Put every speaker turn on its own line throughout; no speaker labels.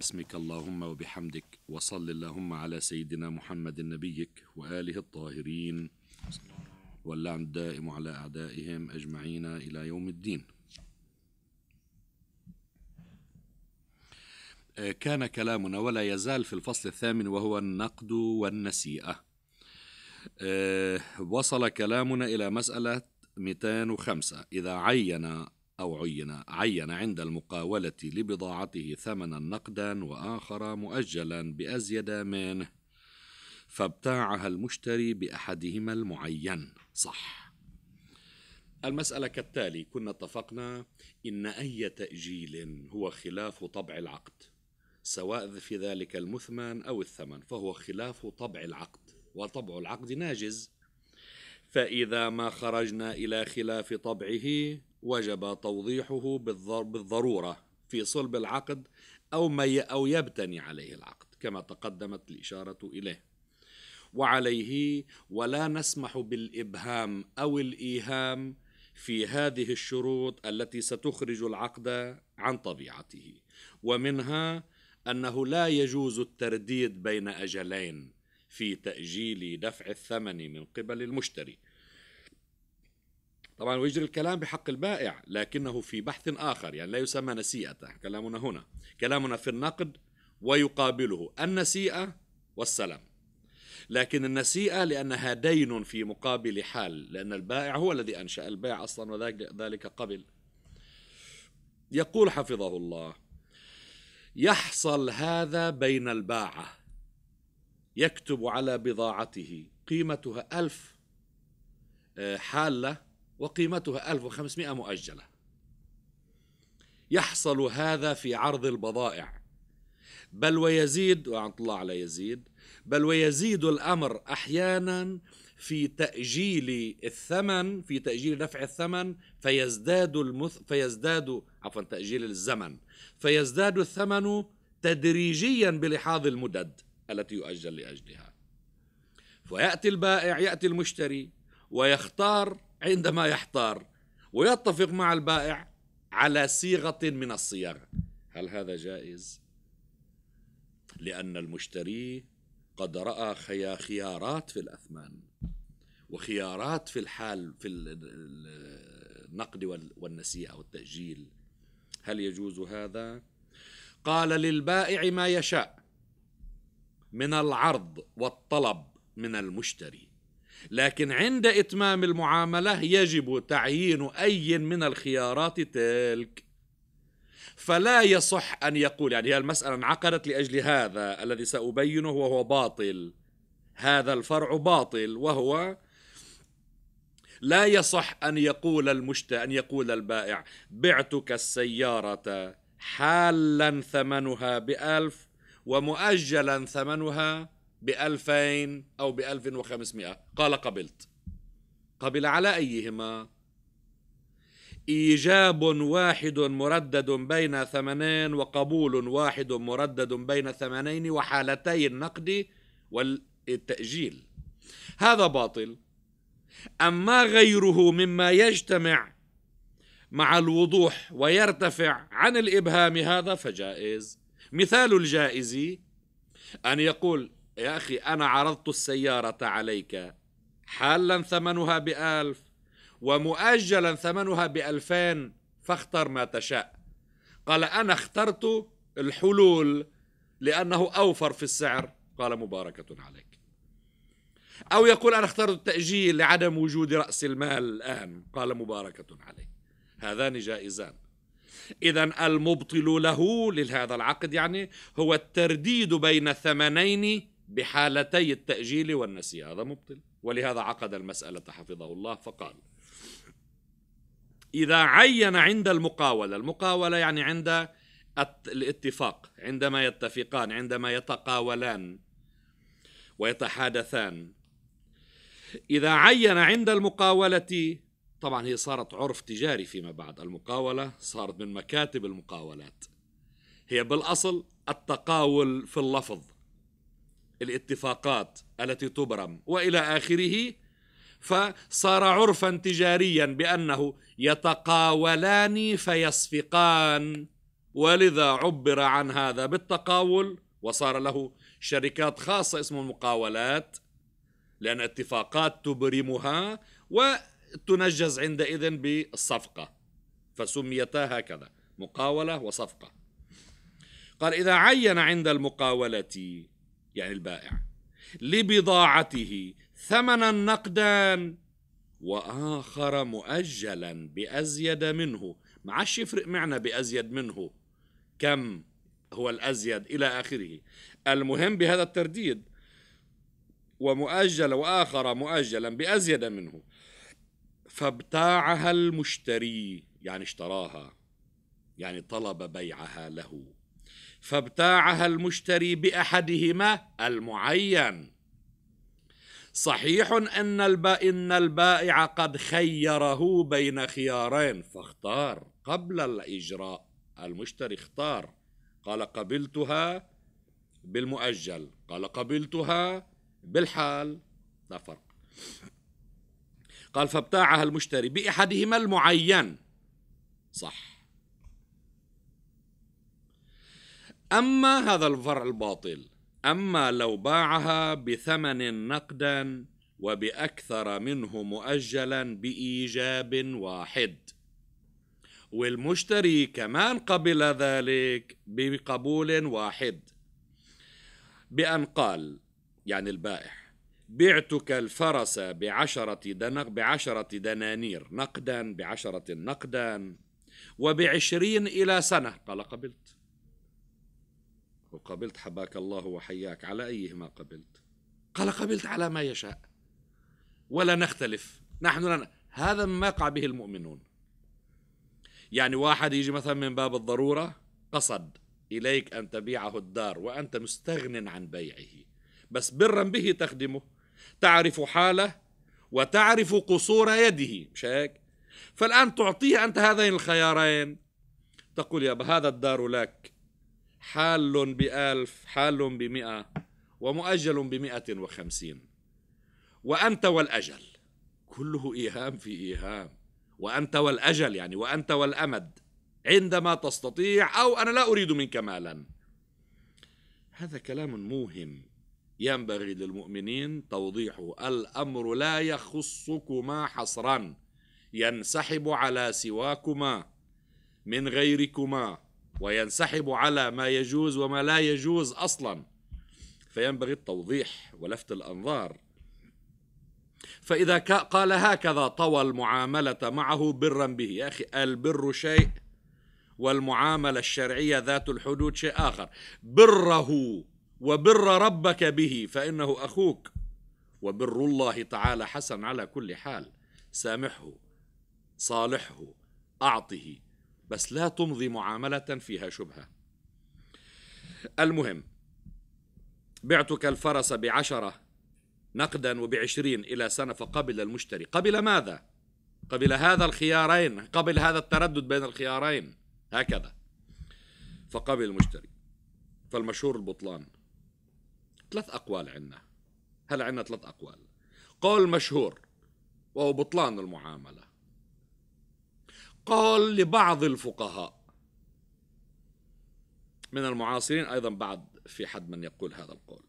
باسمك اللهم وبحمدك وصل اللهم على سيدنا محمد نبيك وآله الطاهرين واللعن الدائم على أعدائهم أجمعين إلى يوم الدين كان كلامنا ولا يزال في الفصل الثامن وهو النقد والنسيئة وصل كلامنا إلى مسألة 205 إذا عين أو عين عين عند المقاولة لبضاعته ثمنا نقدا وآخر مؤجلا بأزيد منه فابتاعها المشتري بأحدهما المعين صح المسألة كالتالي كنا اتفقنا إن أي تأجيل هو خلاف طبع العقد سواء في ذلك المثمن أو الثمن فهو خلاف طبع العقد وطبع العقد ناجز فإذا ما خرجنا إلى خلاف طبعه وجب توضيحه بالضرورة في صلب العقد أو ما أو يبتني عليه العقد كما تقدمت الإشارة إليه وعليه ولا نسمح بالإبهام أو الإيهام في هذه الشروط التي ستخرج العقد عن طبيعته ومنها انه لا يجوز الترديد بين اجلين في تاجيل دفع الثمن من قبل المشتري طبعا ويجري الكلام بحق البائع لكنه في بحث آخر يعني لا يسمى نسيئة كلامنا هنا كلامنا في النقد ويقابله النسيئة والسلام لكن النسيئة لأنها دين في مقابل حال لأن البائع هو الذي أنشأ البيع أصلا وذلك قبل يقول حفظه الله يحصل هذا بين الباعة يكتب على بضاعته قيمتها ألف آه، حالة وقيمتها 1500 مؤجلة يحصل هذا في عرض البضائع بل ويزيد وعن الله على يزيد بل ويزيد الأمر أحيانا في تأجيل الثمن في تأجيل دفع الثمن فيزداد المث فيزداد عفوا تأجيل الزمن فيزداد الثمن تدريجيا بلحاظ المدد التي يؤجل لأجلها فيأتي البائع يأتي المشتري ويختار عندما يحتار ويتفق مع البائع على صيغة من الصياغة هل هذا جائز؟ لأن المشتري قد رأى خيارات في الأثمان وخيارات في الحال في النقد والنسيئة والتأجيل هل يجوز هذا؟ قال للبائع ما يشاء من العرض والطلب من المشتري لكن عند إتمام المعاملة يجب تعيين أي من الخيارات تلك فلا يصح أن يقول يعني هي المسألة انعقدت لأجل هذا الذي سأبينه وهو باطل هذا الفرع باطل وهو لا يصح أن يقول المشت أن يقول البائع بعتك السيارة حالا ثمنها بألف ومؤجلا ثمنها بألفين أو بألف وخمسمائة قال قبلت قبل على أيهما إيجاب واحد مردد بين ثمنين وقبول واحد مردد بين ثمنين وحالتي النقد والتأجيل هذا باطل أما غيره مما يجتمع مع الوضوح ويرتفع عن الإبهام هذا فجائز مثال الجائز أن يقول يا أخي أنا عرضت السيارة عليك حالا ثمنها بألف ومؤجلا ثمنها بألفين فاختر ما تشاء قال أنا اخترت الحلول لأنه أوفر في السعر قال مباركة عليك أو يقول أنا اخترت التأجيل لعدم وجود رأس المال الآن قال مباركة عليك هذان جائزان إذا المبطل له لهذا العقد يعني هو الترديد بين ثمنين بحالتي التأجيل والنسي هذا مبطل ولهذا عقد المسألة حفظه الله فقال إذا عين عند المقاولة المقاولة يعني عند الاتفاق عندما يتفقان عندما يتقاولان ويتحادثان إذا عين عند المقاولة طبعا هي صارت عرف تجاري فيما بعد المقاولة صارت من مكاتب المقاولات هي بالأصل التقاول في اللفظ الاتفاقات التي تبرم والى اخره فصار عرفا تجاريا بانه يتقاولان فيصفقان ولذا عبر عن هذا بالتقاول وصار له شركات خاصه اسمها المقاولات لان اتفاقات تبرمها وتنجز عندئذ بالصفقه فسميتا هكذا مقاوله وصفقه قال اذا عين عند المقاوله يعني البائع لبضاعته ثمنا نقدا واخر مؤجلا بازيد منه ما عادش يفرق معنا بازيد منه كم هو الازيد الى اخره المهم بهذا الترديد ومؤجل واخر مؤجلا بازيد منه فابتاعها المشتري يعني اشتراها يعني طلب بيعها له فابتاعها المشتري باحدهما المعين صحيح ان ان البائع قد خيره بين خيارين فاختار قبل الاجراء المشتري اختار قال قبلتها بالمؤجل قال قبلتها بالحال لا فرق قال فابتاعها المشتري باحدهما المعين صح أما هذا الفرع الباطل أما لو باعها بثمن نقدا وبأكثر منه مؤجلا بإيجاب واحد والمشتري كمان قبل ذلك بقبول واحد بأن قال يعني البائع بعتك الفرس بعشرة دنق بعشرة دنانير نقدا بعشرة نقدا وبعشرين إلى سنة قال قبلت وقبلت حباك الله وحياك على أيهما قبلت قال قبلت على ما يشاء ولا نختلف نحن لنا هذا ما يقع به المؤمنون يعني واحد يجي مثلا من باب الضرورة قصد إليك أن تبيعه الدار وأنت مستغن عن بيعه بس برا به تخدمه تعرف حاله وتعرف قصور يده مش هيك فالآن تعطيه أنت هذين الخيارين تقول يا هذا الدار لك حال بألف حال بمئة ومؤجل بمئة وخمسين وأنت والأجل كله إيهام في إيهام وأنت والأجل يعني وأنت والأمد عندما تستطيع أو أنا لا أريد منك مالا هذا كلام موهم ينبغي للمؤمنين توضيحه الأمر لا يخصكما حصرا ينسحب على سواكما من غيركما وينسحب على ما يجوز وما لا يجوز اصلا فينبغي التوضيح ولفت الانظار فاذا قال هكذا طوى المعامله معه برا به يا اخي البر شيء والمعامله الشرعيه ذات الحدود شيء اخر بره وبر ربك به فانه اخوك وبر الله تعالى حسن على كل حال سامحه صالحه اعطه بس لا تمضي معاملة فيها شبهة المهم بعتك الفرس بعشرة نقدا وبعشرين إلى سنة فقبل المشتري قبل ماذا؟ قبل هذا الخيارين قبل هذا التردد بين الخيارين هكذا فقبل المشتري فالمشهور البطلان ثلاث أقوال عندنا هل عندنا ثلاث أقوال قول مشهور وهو بطلان المعامله قال لبعض الفقهاء من المعاصرين أيضا بعض في حد من يقول هذا القول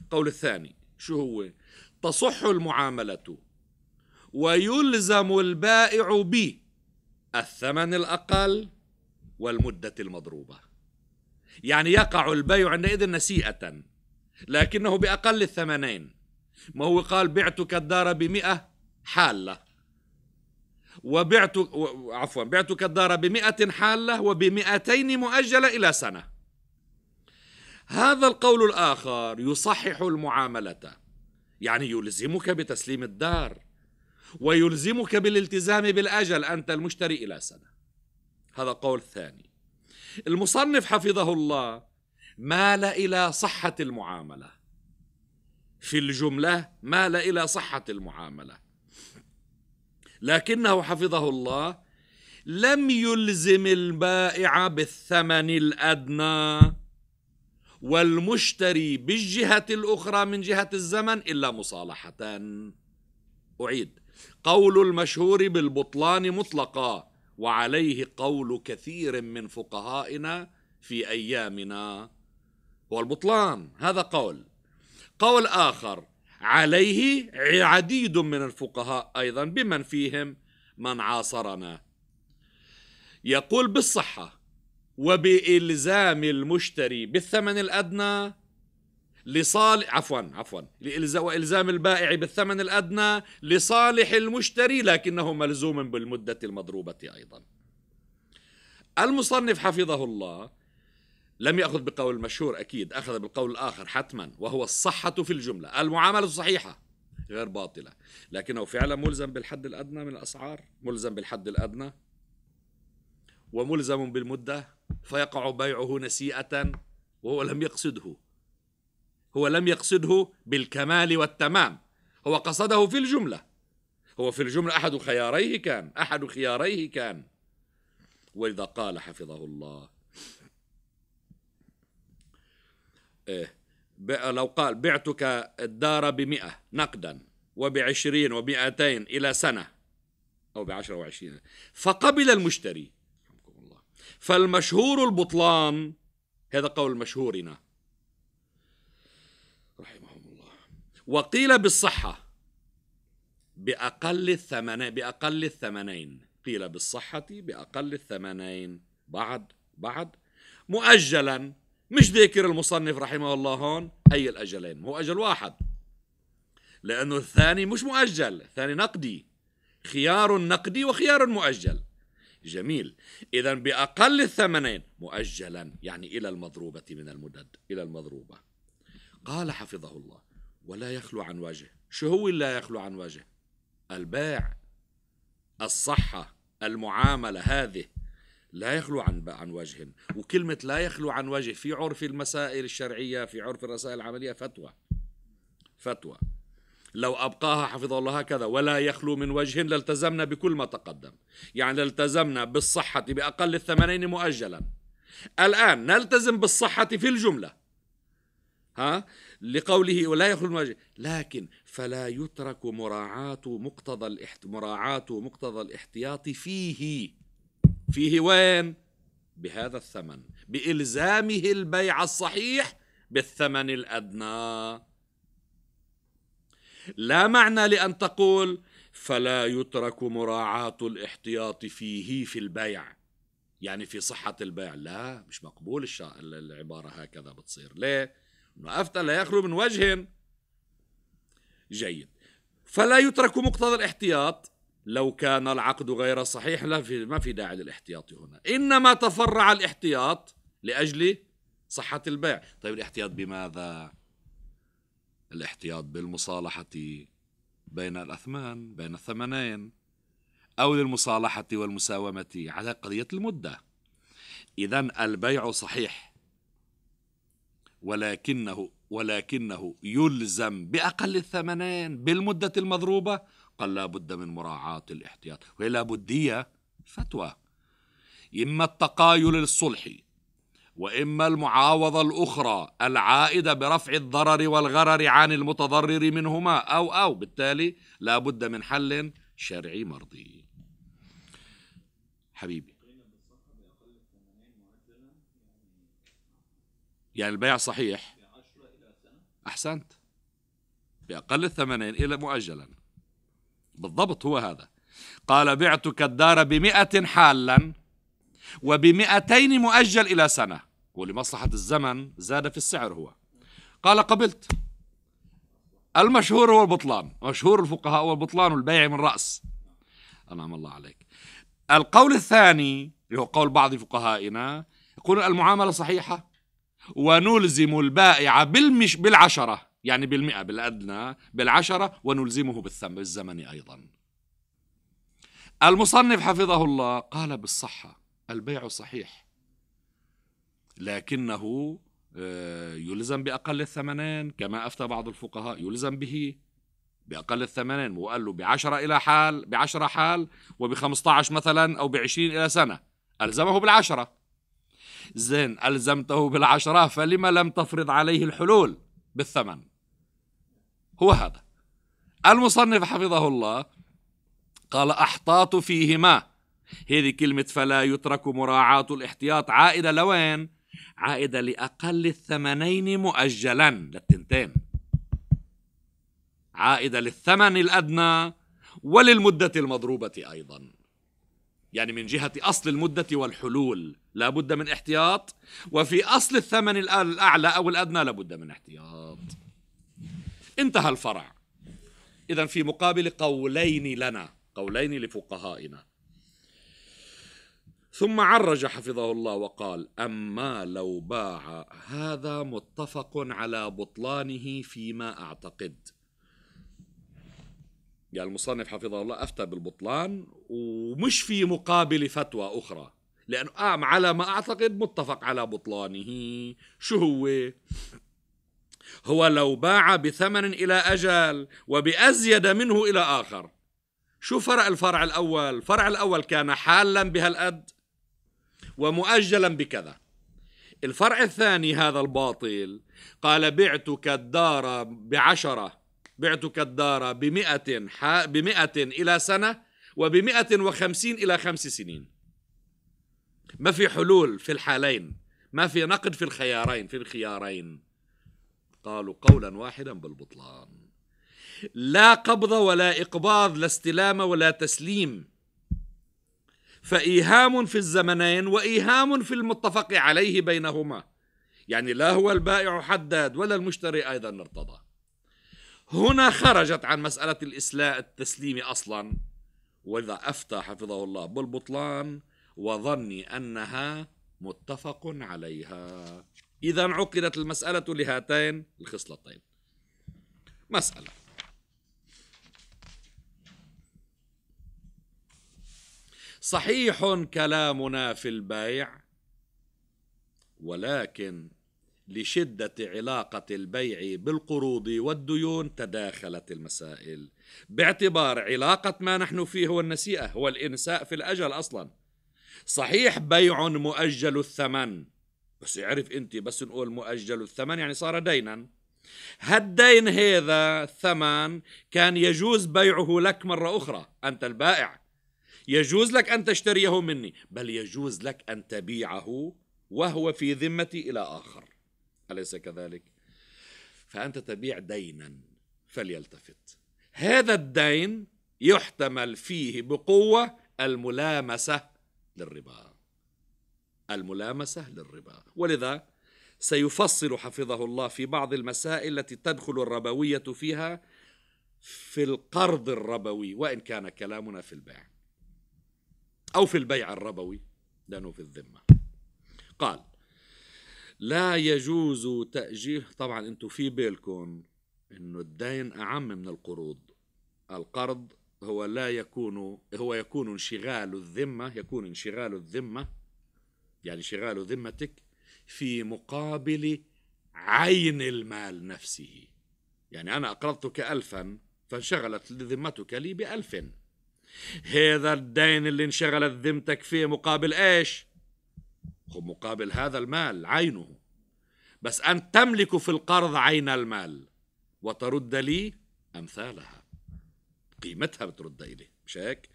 القول الثاني شو هو تصح المعاملة ويلزم البائع ب الثمن الأقل والمدة المضروبة يعني يقع البيع عندئذ نسيئة لكنه بأقل الثمنين ما هو قال بعتك الدار بمئة حالة وبعت عفوا بعتك الدار بمئة حالة وبمئتين مؤجلة إلى سنة هذا القول الآخر يصحح المعاملة يعني يلزمك بتسليم الدار ويلزمك بالالتزام بالأجل أنت المشتري إلى سنة هذا قول ثاني المصنف حفظه الله مال إلى صحة المعاملة في الجملة مال إلى صحة المعاملة لكنه حفظه الله لم يلزم البائع بالثمن الادنى والمشتري بالجهه الاخرى من جهه الزمن الا مصالحه اعيد قول المشهور بالبطلان مطلقا وعليه قول كثير من فقهائنا في ايامنا هو البطلان هذا قول قول اخر عليه عديد من الفقهاء أيضا بمن فيهم من عاصرنا يقول بالصحة وبإلزام المشتري بالثمن الأدنى لصالح عفوا عفوا وإلزام البائع بالثمن الأدنى لصالح المشتري لكنه ملزوم بالمدة المضروبة أيضا المصنف حفظه الله لم يأخذ بقول المشهور أكيد أخذ بالقول الآخر حتما وهو الصحة في الجملة المعاملة الصحيحة غير باطلة لكنه فعلا ملزم بالحد الأدنى من الأسعار ملزم بالحد الأدنى وملزم بالمدة فيقع بيعه نسيئة وهو لم يقصده هو لم يقصده بالكمال والتمام هو قصده في الجملة هو في الجملة أحد خياريه كان أحد خياريه كان وإذا قال حفظه الله إيه لو قال بعتك الدار بمئة نقدا وبعشرين ومئتين إلى سنة أو بعشرة وعشرين فقبل المشتري الله فالمشهور البطلان هذا قول مشهورنا رحمهم الله وقيل بالصحة بأقل الثمنين بأقل الثمنين قيل بالصحة بأقل الثمنين بعد بعد مؤجلا مش ذاكر المصنف رحمه الله هون أي الأجلين هو أجل واحد لأنه الثاني مش مؤجل الثاني نقدي خيار نقدي وخيار مؤجل جميل إذا بأقل الثمنين مؤجلا يعني إلى المضروبة من المدد إلى المضروبة قال حفظه الله ولا يخلو عن وجه شو هو لا يخلو عن وجه البيع الصحة المعاملة هذه لا يخلو عن عن وجه وكلمة لا يخلو عن وجه في عرف المسائل الشرعية في عرف الرسائل العملية فتوى فتوى لو أبقاها حفظه الله هكذا ولا يخلو من وجه لالتزمنا بكل ما تقدم يعني لالتزمنا بالصحة بأقل الثمنين مؤجلا الآن نلتزم بالصحة في الجملة ها لقوله ولا يخلو من وجه لكن فلا يترك مراعاة مقتضى مراعاة مقتضى الاحتياط فيه فيه وين بهذا الثمن بإلزامه البيع الصحيح بالثمن الأدنى لا معنى لأن تقول فلا يترك مراعاة الاحتياط فيه في البيع يعني في صحة البيع لا مش مقبول الشا... العبارة هكذا بتصير ليه؟ إنه أفتى لا يخلو من وجه جيد فلا يترك مقتضى الاحتياط لو كان العقد غير صحيح لا في ما في داعي للاحتياط هنا انما تفرع الاحتياط لاجل صحه البيع طيب الاحتياط بماذا الاحتياط بالمصالحه بين الاثمان بين الثمنين او للمصالحه والمساومه على قضيه المده اذا البيع صحيح ولكنه ولكنه يلزم باقل الثمنين بالمده المضروبه قال لا بد من مراعاة الاحتياط وهي لابدية فتوى إما التقايل الصلحي وإما المعاوضة الأخرى العائدة برفع الضرر والغرر عن المتضرر منهما أو أو بالتالي لا بد من حل شرعي مرضي حبيبي يعني البيع صحيح أحسنت بأقل الثمنين إلى مؤجلا بالضبط هو هذا قال بعتك الدار بمئة حالا وبمئتين مؤجل إلى سنة ولمصلحة الزمن زاد في السعر هو قال قبلت المشهور هو البطلان مشهور الفقهاء هو البطلان والبيع من رأس أنعم الله عليك القول الثاني اللي هو قول بعض فقهائنا يقول المعاملة صحيحة ونلزم البائع بالمش بالعشرة يعني بالمئة بالأدنى بالعشرة ونلزمه بالزمن أيضا المصنف حفظه الله قال بالصحة البيع صحيح لكنه آه، يلزم بأقل الثمنين كما أفتى بعض الفقهاء يلزم به بأقل الثمنين وقال له بعشرة إلى حال بعشرة حال وبخمسة عشر مثلا أو بعشرين إلى سنة ألزمه بالعشرة زين ألزمته بالعشرة فلما لم تفرض عليه الحلول بالثمن هو هذا المصنف حفظه الله قال أحطاط فيهما هذه كلمة فلا يترك مراعاة الاحتياط عائدة لوين؟ عائدة لأقل الثمنين مؤجلا للتنتين عائدة للثمن الأدنى وللمدة المضروبة أيضا يعني من جهة أصل المدة والحلول لا بد من احتياط وفي أصل الثمن الأعلى أو الأدنى لا بد من احتياط انتهى الفرع إذا في مقابل قولين لنا قولين لفقهائنا ثم عرج حفظه الله وقال أما لو باع هذا متفق على بطلانه فيما أعتقد يعني المصنف حفظه الله أفتى بالبطلان ومش في مقابل فتوى أخرى لأنه على ما أعتقد متفق على بطلانه شو هو؟ هو لو باع بثمن إلى أجل وبأزيد منه إلى آخر شو فرق الفرع الأول الفرع الأول كان حالا بهالقد ومؤجلا بكذا الفرع الثاني هذا الباطل قال بعتك الدار بعشرة بعتك الدار بمئة, بمئة إلى سنة وبمئة وخمسين إلى خمس سنين ما في حلول في الحالين ما في نقد في الخيارين في الخيارين قالوا قولا واحدا بالبطلان لا قبض ولا إقباض لا استلام ولا تسليم فإيهام في الزمنين وإيهام في المتفق عليه بينهما يعني لا هو البائع حداد ولا المشتري أيضا ارتضى هنا خرجت عن مسألة الإسلاء التسليم أصلا وإذا أفتى حفظه الله بالبطلان وظني أنها متفق عليها إذا عقدت المسألة لهاتين الخصلتين مسألة صحيح كلامنا في البيع ولكن لشدة علاقة البيع بالقروض والديون تداخلت المسائل باعتبار علاقة ما نحن فيه هو النسيئة هو الإنساء في الأجل أصلا صحيح بيع مؤجل الثمن بس يعرف انت بس نقول مؤجل الثمن يعني صار دينا هالدين هذا الثمن كان يجوز بيعه لك مرة أخرى أنت البائع يجوز لك أن تشتريه مني بل يجوز لك أن تبيعه وهو في ذمتي إلى آخر أليس كذلك؟ فأنت تبيع دينا فليلتفت هذا الدين يحتمل فيه بقوة الملامسة للربا الملامسة للربا ولذا سيفصل حفظه الله في بعض المسائل التي تدخل الربوية فيها في القرض الربوي وإن كان كلامنا في البيع أو في البيع الربوي لأنه في الذمة قال لا يجوز تأجيل طبعا أنتم في بالكم أنه الدين أعم من القروض القرض هو لا يكون هو يكون انشغال الذمة يكون انشغال الذمة يعني شغال ذمتك في مقابل عين المال نفسه يعني أنا أقرضتك ألفا فانشغلت ذمتك لي بألف هذا الدين اللي انشغلت ذمتك فيه مقابل إيش مقابل هذا المال عينه بس أن تملك في القرض عين المال وترد لي أمثالها قيمتها بترد إليه مش هيك؟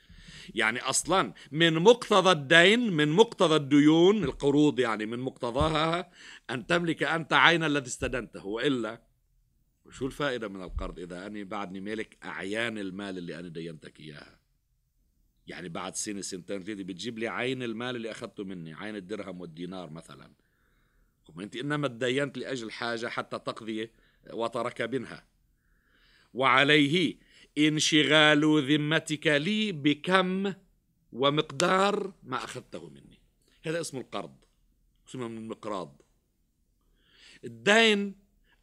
يعني أصلا من مقتضى الدين من مقتضى الديون القروض يعني من مقتضاها أن تملك أنت عين الذي استدنته وإلا شو الفائدة من القرض إذا اني بعدني مالك أعيان المال اللي أنا دينتك إياها يعني بعد سنة سنتين ثلاثة بتجيب لي عين المال اللي أخذته مني عين الدرهم والدينار مثلا أنت إنما تدينت لأجل حاجة حتى تقضي وترك منها وعليه انشغال ذمتك لي بكم ومقدار ما أخذته مني هذا اسمه القرض اسمه من المقراض الدين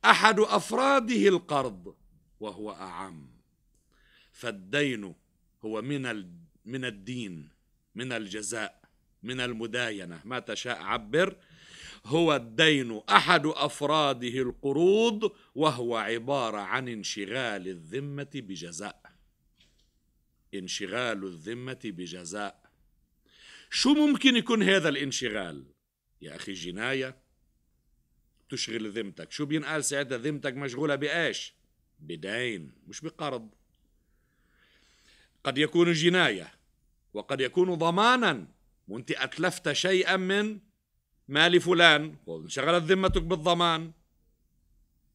أحد أفراده القرض وهو أعم فالدين هو من من الدين من الجزاء من المداينة ما تشاء عبر هو الدين احد افراده القروض وهو عباره عن انشغال الذمه بجزاء انشغال الذمه بجزاء شو ممكن يكون هذا الانشغال يا اخي جنايه تشغل ذمتك شو بينقال ساعتها ذمتك مشغوله بايش بدين مش بقرض قد يكون جنايه وقد يكون ضمانا وانت اتلفت شيئا من مال فلان وانشغلت ذمتك بالضمان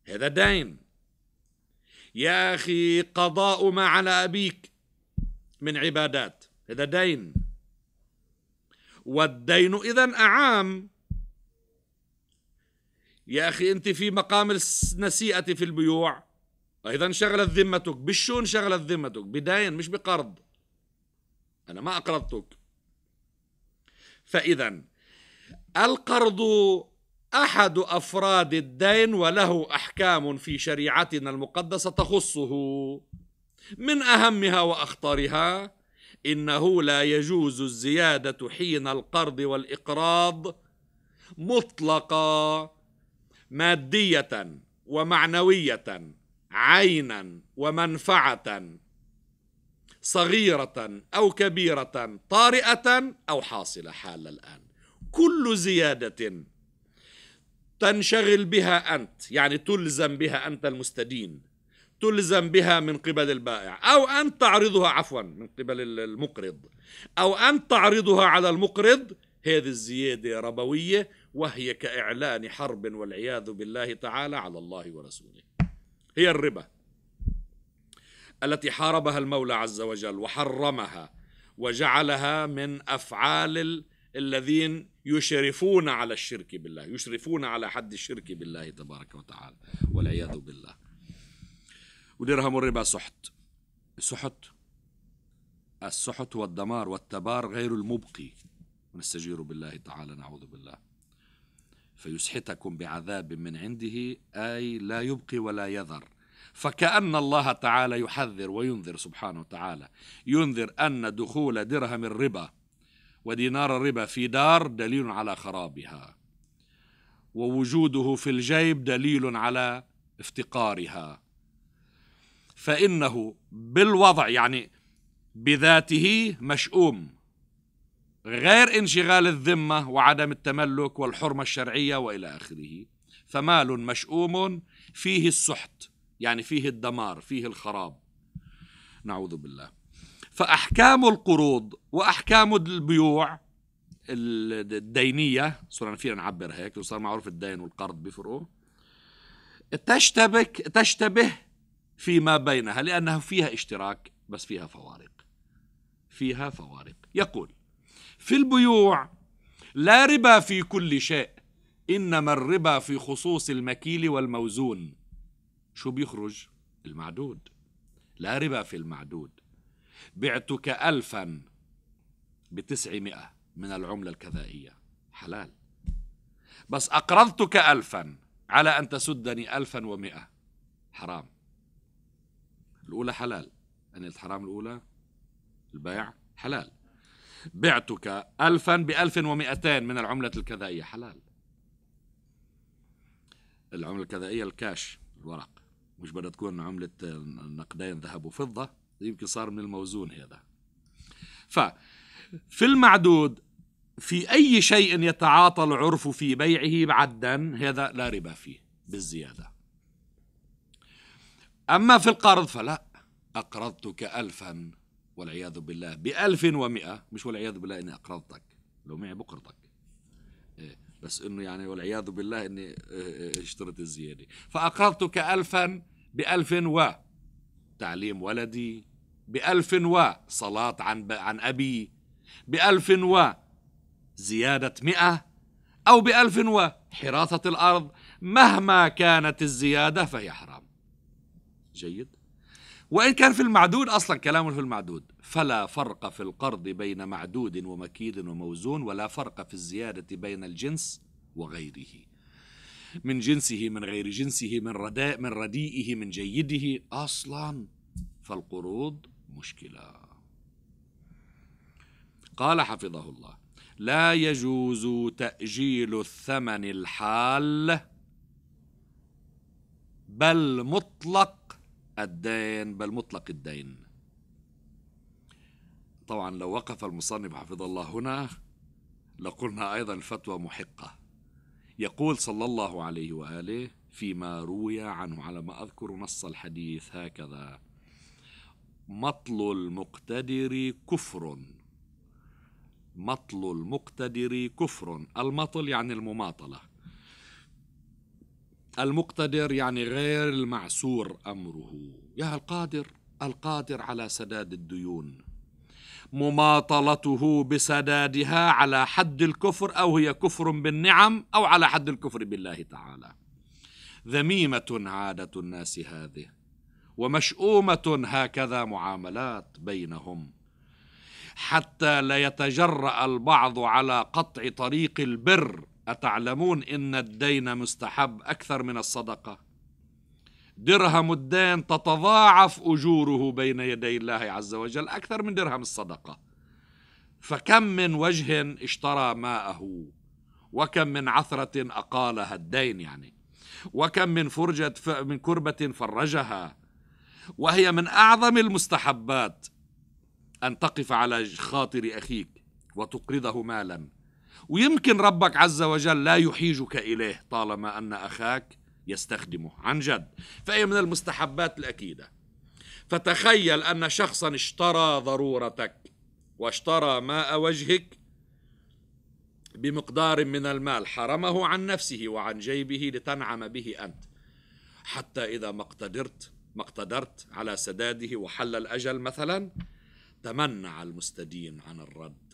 هذا دين يا أخي قضاء ما على أبيك من عبادات هذا دين والدين إذا أعام يا أخي أنت في مقام النسيئة في البيوع أيضا شغلت ذمتك بالشو انشغلت ذمتك بدين مش بقرض أنا ما أقرضتك فإذا القرض احد افراد الدين وله احكام في شريعتنا المقدسه تخصه من اهمها واخطرها انه لا يجوز الزياده حين القرض والاقراض مطلقا ماديه ومعنويه عينا ومنفعه صغيره او كبيره طارئه او حاصله حال الان كل زياده تنشغل بها انت يعني تلزم بها انت المستدين تلزم بها من قبل البائع او ان تعرضها عفوا من قبل المقرض او ان تعرضها على المقرض هذه الزياده ربويه وهي كاعلان حرب والعياذ بالله تعالى على الله ورسوله هي الربا التي حاربها المولى عز وجل وحرمها وجعلها من افعال الذين يشرفون على الشرك بالله يشرفون على حد الشرك بالله تبارك وتعالى والعياذ بالله ودرهم الربا سحت سحت السحت والدمار والتبار غير المبقي ونستجير بالله تعالى نعوذ بالله فيسحتكم بعذاب من عنده أي لا يبقي ولا يذر فكأن الله تعالى يحذر وينذر سبحانه وتعالى ينذر أن دخول درهم الربا ودينار الربا في دار دليل على خرابها ووجوده في الجيب دليل على افتقارها فإنه بالوضع يعني بذاته مشؤوم غير انشغال الذمة وعدم التملك والحرمة الشرعية وإلى آخره فمال مشؤوم فيه السحت يعني فيه الدمار فيه الخراب نعوذ بالله فأحكام القروض وأحكام البيوع الدينية صرنا فينا نعبر هيك وصار معروف الدين والقرض بيفرقوا تشتبك تشتبه فيما بينها لأنه فيها اشتراك بس فيها فوارق فيها فوارق يقول في البيوع لا ربا في كل شيء إنما الربا في خصوص المكيل والموزون شو بيخرج المعدود لا ربا في المعدود بعتك ألفا بتسعمائة من العملة الكذائية حلال بس أقرضتك ألفا على أن تسدني ألفا ومائة حرام الأولى حلال أن يعني الحرام الأولى البيع حلال بعتك ألفا بألف ومئتين من العملة الكذائية حلال العملة الكذائية الكاش الورق مش بدها تكون عملة نقدين ذهب وفضة يمكن صار من الموزون هذا ففي المعدود في أي شيء يتعاطى العرف في بيعه عدا هذا لا ربا فيه بالزيادة أما في القرض فلا أقرضتك ألفا والعياذ بالله بألف ومئة مش والعياذ بالله إني أقرضتك لو معي بقرضك إيه بس إنه يعني والعياذ بالله إني إيه، إيه، إيه، اشتريت الزيادة فأقرضتك ألفا بألف و تعليم ولدي بألف و صلاة عن, عن أبي بألف و زيادة مئة أو بألف و حراثة الأرض مهما كانت الزيادة فهي حرام جيد وإن كان في المعدود أصلا كلامه في المعدود فلا فرق في القرض بين معدود ومكيد وموزون ولا فرق في الزيادة بين الجنس وغيره من جنسه من غير جنسه من رداء من رديئه من جيده اصلا فالقروض مشكله قال حفظه الله لا يجوز تاجيل الثمن الحال بل مطلق الدين بل مطلق الدين طبعا لو وقف المصنف حفظه الله هنا لقلنا ايضا الفتوى محقه يقول صلى الله عليه واله فيما روي عنه على ما اذكر نص الحديث هكذا مطل المقتدر كفر مطل المقتدر كفر المطل يعني المماطله المقتدر يعني غير المعسور امره يا القادر القادر على سداد الديون مماطلته بسدادها على حد الكفر او هي كفر بالنعم او على حد الكفر بالله تعالى ذميمه عاده الناس هذه ومشؤومه هكذا معاملات بينهم حتى لا يتجرا البعض على قطع طريق البر اتعلمون ان الدين مستحب اكثر من الصدقه درهم الدين تتضاعف أجوره بين يدي الله عز وجل أكثر من درهم الصدقة فكم من وجه اشترى ماءه وكم من عثرة أقالها الدين يعني وكم من فرجة من كربة فرجها وهي من أعظم المستحبات أن تقف على خاطر أخيك وتقرضه مالا ويمكن ربك عز وجل لا يحيجك إليه طالما أن أخاك يستخدمه عن جد فهي من المستحبات الأكيدة فتخيل أن شخصا اشترى ضرورتك واشترى ماء وجهك بمقدار من المال حرمه عن نفسه وعن جيبه لتنعم به أنت حتى إذا ما اقتدرت ما اقتدرت على سداده وحل الأجل مثلا تمنع المستدين عن الرد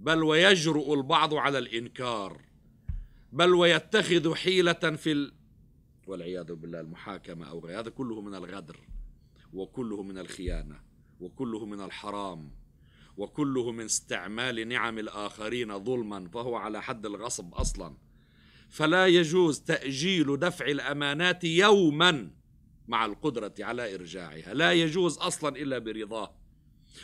بل ويجرؤ البعض على الإنكار بل ويتخذ حيلة في والعياذ بالله المحاكمة أو غير هذا كله من الغدر وكله من الخيانة وكله من الحرام وكله من استعمال نعم الآخرين ظلما فهو على حد الغصب أصلا فلا يجوز تأجيل دفع الأمانات يوما مع القدرة على إرجاعها لا يجوز أصلا إلا برضاه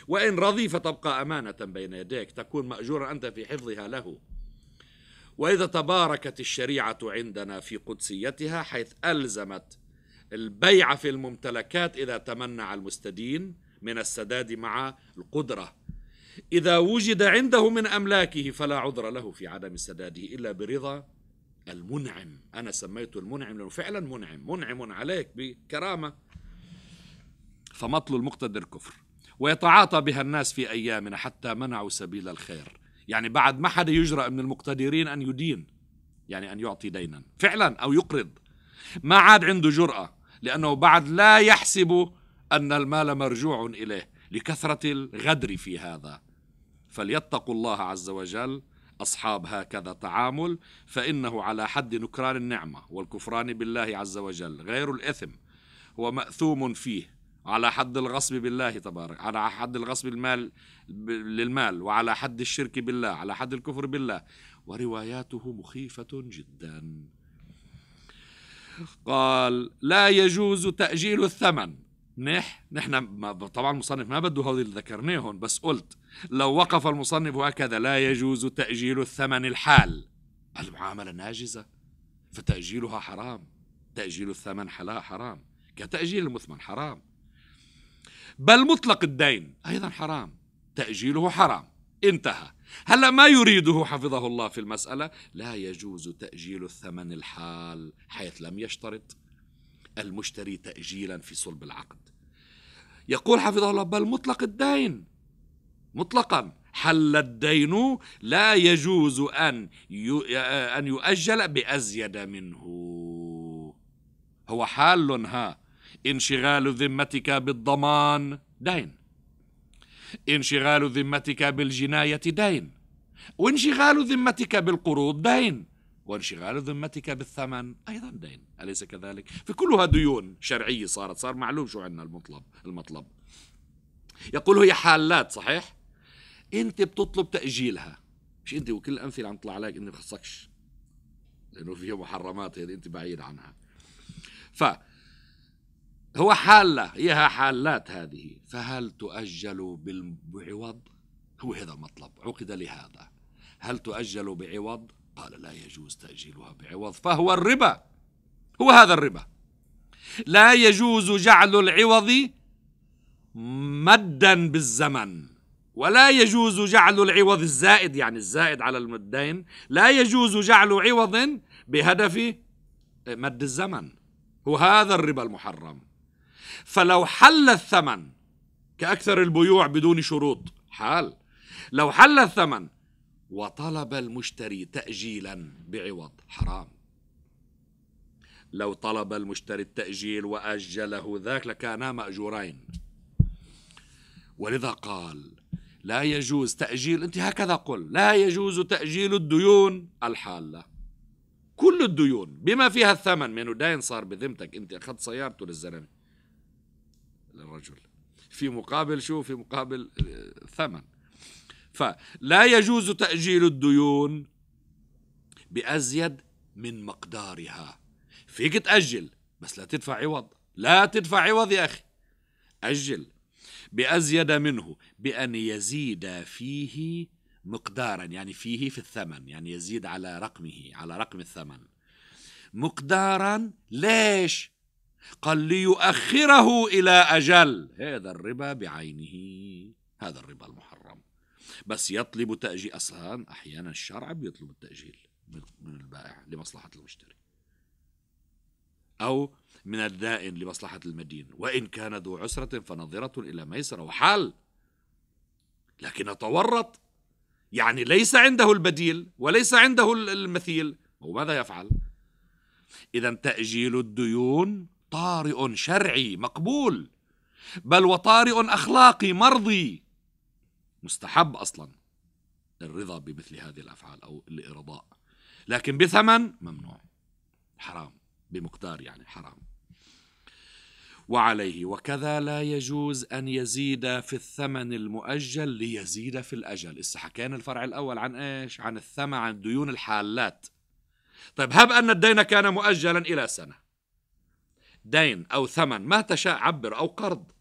وإن رضي فتبقى أمانة بين يديك تكون مأجورا أنت في حفظها له واذا تباركت الشريعه عندنا في قدسيتها حيث الزمت البيع في الممتلكات اذا تمنع المستدين من السداد مع القدره اذا وجد عنده من املاكه فلا عذر له في عدم سداده الا برضا المنعم انا سميته المنعم لانه فعلا منعم منعم عليك بكرامه فمطل المقتدر كفر ويتعاطى بها الناس في ايامنا حتى منعوا سبيل الخير يعني بعد ما حدا يجرأ من المقتدرين أن يدين يعني أن يعطي دينا فعلا أو يقرض ما عاد عنده جرأة لأنه بعد لا يحسب أن المال مرجوع إليه لكثرة الغدر في هذا فليتقوا الله عز وجل أصحاب هكذا تعامل فإنه على حد نكران النعمة والكفران بالله عز وجل غير الإثم هو مأثوم فيه على حد الغصب بالله تبارك على حد الغصب المال للمال وعلى حد الشرك بالله على حد الكفر بالله ورواياته مخيفة جدا قال لا يجوز تأجيل الثمن نح نحن طبعا المصنف ما بده هذه اللي ذكرناهم بس قلت لو وقف المصنف هكذا لا يجوز تأجيل الثمن الحال المعاملة ناجزة فتأجيلها حرام تأجيل الثمن حلال حرام كتأجيل المثمن حرام بل مطلق الدين أيضا حرام تأجيله حرام انتهى هلا ما يريده حفظه الله في المسألة لا يجوز تأجيل الثمن الحال حيث لم يشترط المشتري تأجيلا في صلب العقد يقول حفظه الله بل مطلق الدين مطلقا حل الدين لا يجوز أن أن يؤجل بأزيد منه هو حال ها انشغال ذمتك بالضمان دين انشغال ذمتك بالجناية دين وانشغال ذمتك بالقروض دين وانشغال ذمتك بالثمن أيضا دين أليس كذلك؟ في كلها ديون شرعية صارت صار معلوم شو عندنا المطلب المطلب يقول هي حالات صحيح؟ أنت بتطلب تأجيلها مش أنت وكل الأمثلة عم تطلع عليك اني ما لأنه فيها محرمات هذه أنت بعيد عنها ف هو حالة إياها حالات هذه فهل تؤجل بعوض هو هذا المطلب عقد لهذا هل تؤجل بعوض قال لا يجوز تأجيلها بعوض فهو الربا هو هذا الربا لا يجوز جعل العوض مدا بالزمن ولا يجوز جعل العوض الزائد يعني الزائد على المدين لا يجوز جعل عوض بهدف مد الزمن وهذا الربا المحرم فلو حل الثمن كأكثر البيوع بدون شروط حال لو حل الثمن وطلب المشتري تأجيلا بعوض حرام لو طلب المشتري التأجيل وأجله ذاك لكانا مأجورين ولذا قال لا يجوز تأجيل أنت هكذا قل لا يجوز تأجيل الديون الحالة كل الديون بما فيها الثمن من داين صار بذمتك أنت أخذت سيارته للزلمة للرجل في مقابل شو في مقابل آه، ثمن فلا يجوز تأجيل الديون بأزيد من مقدارها فيك تأجل بس لا تدفع عوض لا تدفع عوض يا أخي أجل بأزيد منه بأن يزيد فيه مقدارا يعني فيه في الثمن يعني يزيد على رقمه على رقم الثمن مقدارا ليش قال ليؤخره إلى أجل هذا الربا بعينه هذا الربا المحرم بس يطلب تأجيل أصلا أحيانا الشرع بيطلب التأجيل من البائع لمصلحة المشتري أو من الدائن لمصلحة المدين وإن كان ذو عسرة فنظرة إلى ميسرة وحال لكن تورط يعني ليس عنده البديل وليس عنده المثيل وماذا يفعل إذا تأجيل الديون طارئ شرعي مقبول بل وطارئ اخلاقي مرضي مستحب اصلا الرضا بمثل هذه الافعال او الارضاء لكن بثمن ممنوع حرام بمقدار يعني حرام وعليه وكذا لا يجوز أن يزيد في الثمن المؤجل ليزيد في الأجل إسا حكينا الفرع الأول عن إيش؟ عن الثمن عن ديون الحالات طيب هب أن الدين كان مؤجلا إلى سنة دين أو ثمن ما تشاء عبر أو قرض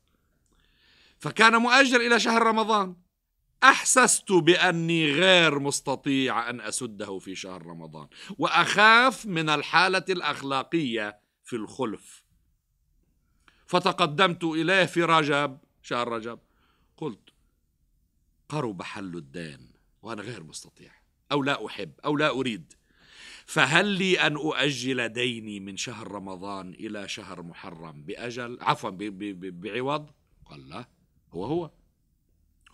فكان مؤجل إلى شهر رمضان احسست باني غير مستطيع ان اسده في شهر رمضان واخاف من الحاله الاخلاقيه في الخلف فتقدمت اليه في رجب شهر رجب قلت قرب حل الدين وانا غير مستطيع او لا احب او لا اريد فهل لي أن أؤجل ديني من شهر رمضان إلى شهر محرم بأجل عفوا بعوض قال لا هو هو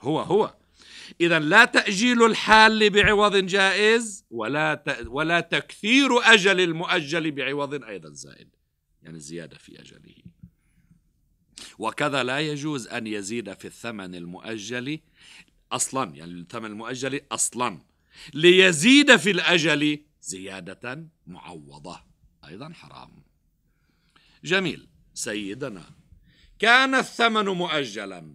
هو هو إذا لا تأجيل الحال بعوض جائز ولا ولا تكثير أجل المؤجل بعوض أيضا زائد يعني زيادة في أجله وكذا لا يجوز أن يزيد في الثمن المؤجل أصلا يعني الثمن المؤجل أصلا ليزيد في الأجل زيادة معوضة أيضا حرام جميل سيدنا كان الثمن مؤجلا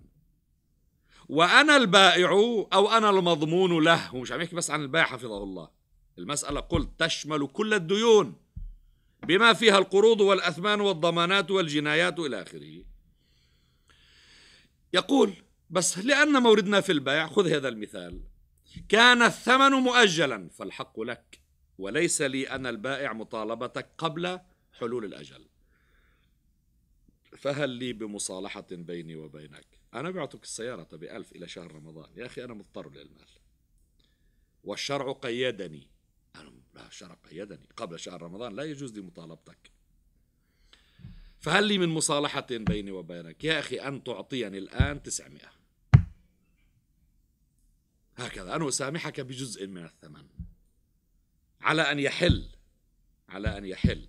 وأنا البائع أو أنا المضمون له هو مش عم يحكي بس عن البائع حفظه الله المسألة قلت تشمل كل الديون بما فيها القروض والأثمان والضمانات والجنايات إلى آخره يقول بس لأن موردنا في البيع خذ هذا المثال كان الثمن مؤجلا فالحق لك وليس لي أنا البائع مطالبتك قبل حلول الأجل فهل لي بمصالحة بيني وبينك أنا بعتك السيارة بألف إلى شهر رمضان يا أخي أنا مضطر للمال والشرع قيدني أنا لا الشرع قيدني قبل شهر رمضان لا يجوز لي مطالبتك فهل لي من مصالحة بيني وبينك يا أخي أن تعطيني الآن تسعمائة هكذا أنا أسامحك بجزء من الثمن على أن يحل على أن يحل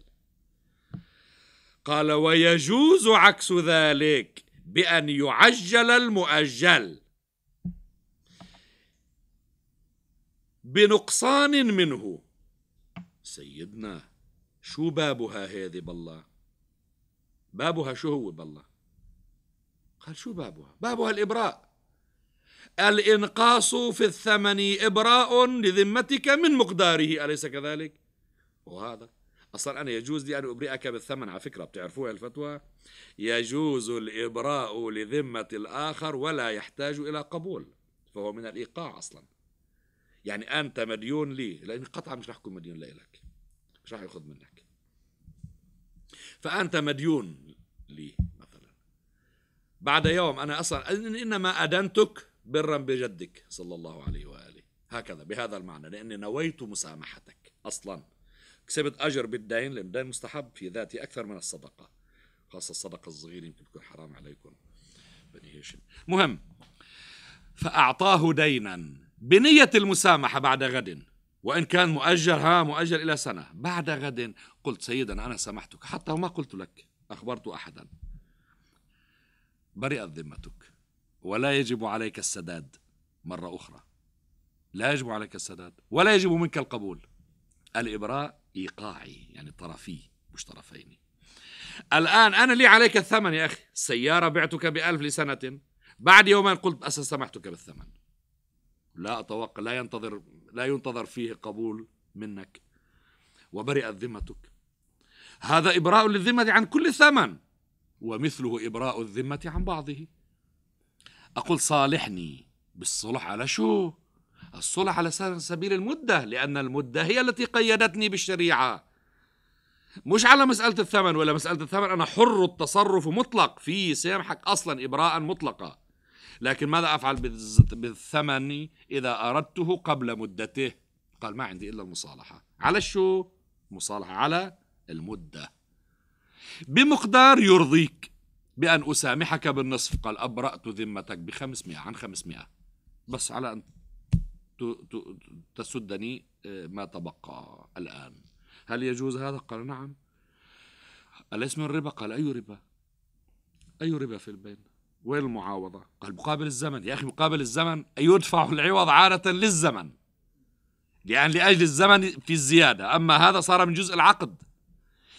قال ويجوز عكس ذلك بأن يعجل المؤجل بنقصان منه سيدنا شو بابها هذه بالله بابها شو هو بالله قال شو بابها بابها الإبراء الانقاص في الثمن ابراء لذمتك من مقداره اليس كذلك وهذا اصلا انا يجوز لي ان ابرئك بالثمن على فكره بتعرفوها الفتوى يجوز الابراء لذمه الاخر ولا يحتاج الى قبول فهو من الايقاع اصلا يعني انت مديون لي لان قطعا مش رح اكون مديون لك مش رح ياخذ منك فانت مديون لي مثلا بعد يوم انا اصلا انما ادنتك برا بجدك صلى الله عليه وآله هكذا بهذا المعنى لأني نويت مسامحتك أصلا كسبت أجر بالدين لأن الدين مستحب في ذاته أكثر من الصدقة خاصة الصدقة الصغيرة يمكن تكون حرام عليكم بني هاشم مهم فأعطاه دينا بنية المسامحة بعد غد وإن كان مؤجر ها مؤجر إلى سنة بعد غد قلت سيدا أنا سامحتك حتى وما قلت لك أخبرت أحدا برئت ذمتك ولا يجب عليك السداد مرة أخرى لا يجب عليك السداد ولا يجب منك القبول الإبراء إيقاعي يعني طرفي مش طرفين الآن أنا لي عليك الثمن يا أخي سيارة بعتك بألف لسنة بعد يومين قلت سمحتك بالثمن لا أتوقع لا ينتظر لا ينتظر فيه قبول منك وبرئت ذمتك هذا إبراء للذمة عن كل ثمن ومثله إبراء الذمة عن بعضه أقول صالحني بالصلح على شو؟ الصلح على سبيل المدة لأن المدة هي التي قيدتني بالشريعة مش على مسألة الثمن ولا مسألة الثمن أنا حر التصرف مطلق في سامحك أصلا إبراء مطلقة لكن ماذا أفعل بالثمن إذا أردته قبل مدته قال ما عندي إلا المصالحة على شو؟ مصالحة على المدة بمقدار يرضيك بأن أسامحك بالنصف قال أبرأت ذمتك بخمسمائة عن خمسمائة بس على أن تسدني آه، ما تبقى الآن هل يجوز هذا؟ قال نعم أليس من ربا؟ قال أي ربا؟ أي ربا في البين؟ وين المعاوضة؟ قال مقابل الزمن يا أخي مقابل الزمن يدفع العوض عادة للزمن لأن يعني لأجل الزمن في الزيادة أما هذا صار من جزء العقد